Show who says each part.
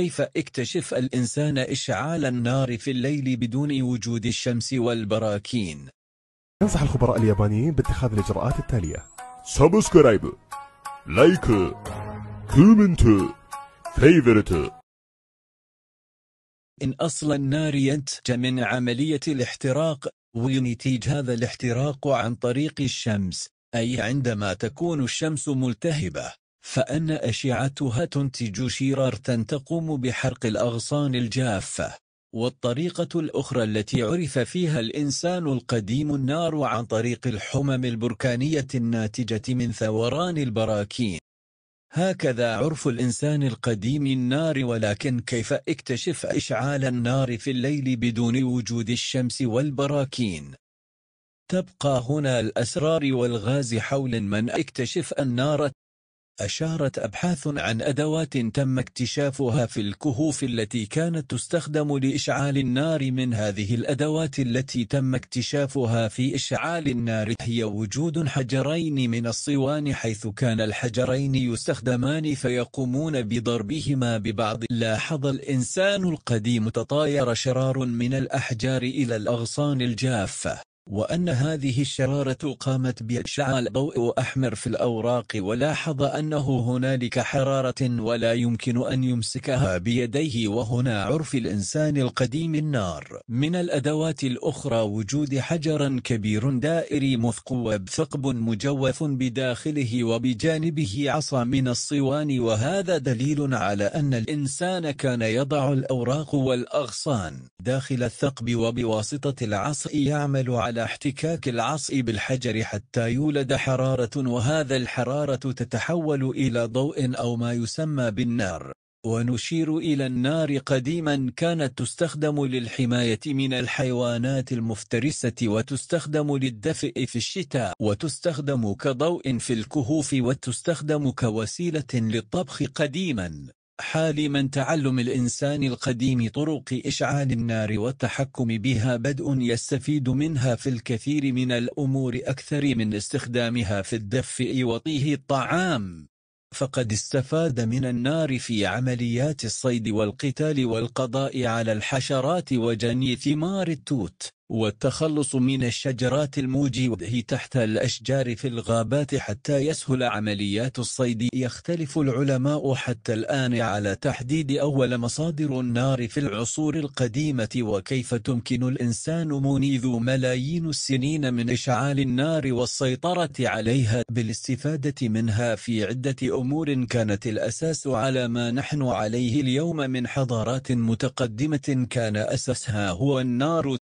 Speaker 1: كيف اكتشف الإنسان إشعال النار في الليل بدون وجود الشمس والبراكين؟ ينصح الخبراء اليابانيين باتخاذ الإجراءات التالية سبسكرايب لايك كومنت فيفرت إن أصل النار ينتج من عملية الاحتراق وينتج هذا الاحتراق عن طريق الشمس أي عندما تكون الشمس ملتهبة فأن أشعتها تنتج شرارة تقوم بحرق الأغصان الجافة والطريقة الأخرى التي عرف فيها الإنسان القديم النار عن طريق الحمم البركانية الناتجة من ثوران البراكين هكذا عرف الإنسان القديم النار ولكن كيف اكتشف إشعال النار في الليل بدون وجود الشمس والبراكين؟ تبقى هنا الأسرار والغاز حول من اكتشف النار أشارت أبحاث عن أدوات تم اكتشافها في الكهوف التي كانت تستخدم لإشعال النار من هذه الأدوات التي تم اكتشافها في إشعال النار هي وجود حجرين من الصوان حيث كان الحجرين يستخدمان فيقومون بضربهما ببعض لاحظ الإنسان القديم تطاير شرار من الأحجار إلى الأغصان الجافة وأن هذه الشرارة قامت بإشعال ضوء أحمر في الأوراق ولاحظ أنه هنالك حرارة ولا يمكن أن يمسكها بيديه وهنا عرف الإنسان القديم النار من الأدوات الأخرى وجود حجر كبير دائري مثقوب بثقب مجوف بداخله وبجانبه عصا من الصوان وهذا دليل على أن الإنسان كان يضع الأوراق والأغصان داخل الثقب وبواسطة العصا يعمل على احتكاك العصء بالحجر حتى يولد حرارة وهذا الحرارة تتحول إلى ضوء أو ما يسمى بالنار ونشير إلى النار قديما كانت تستخدم للحماية من الحيوانات المفترسة وتستخدم للدفء في الشتاء وتستخدم كضوء في الكهوف وتستخدم كوسيلة للطبخ قديما حال من تعلم الإنسان القديم طرق إشعال النار والتحكم بها بدء يستفيد منها في الكثير من الأمور أكثر من استخدامها في الدفء وطيه الطعام فقد استفاد من النار في عمليات الصيد والقتال والقضاء على الحشرات وجني ثمار التوت والتخلص من الشجرات الموجوده تحت الأشجار في الغابات حتى يسهل عمليات الصيد يختلف العلماء حتى الآن على تحديد أول مصادر النار في العصور القديمة وكيف تمكن الإنسان منذ ملايين السنين من إشعال النار والسيطرة عليها بالاستفادة منها في عدة أمور كانت الأساس على ما نحن عليه اليوم من حضارات متقدمة كان أساسها هو النار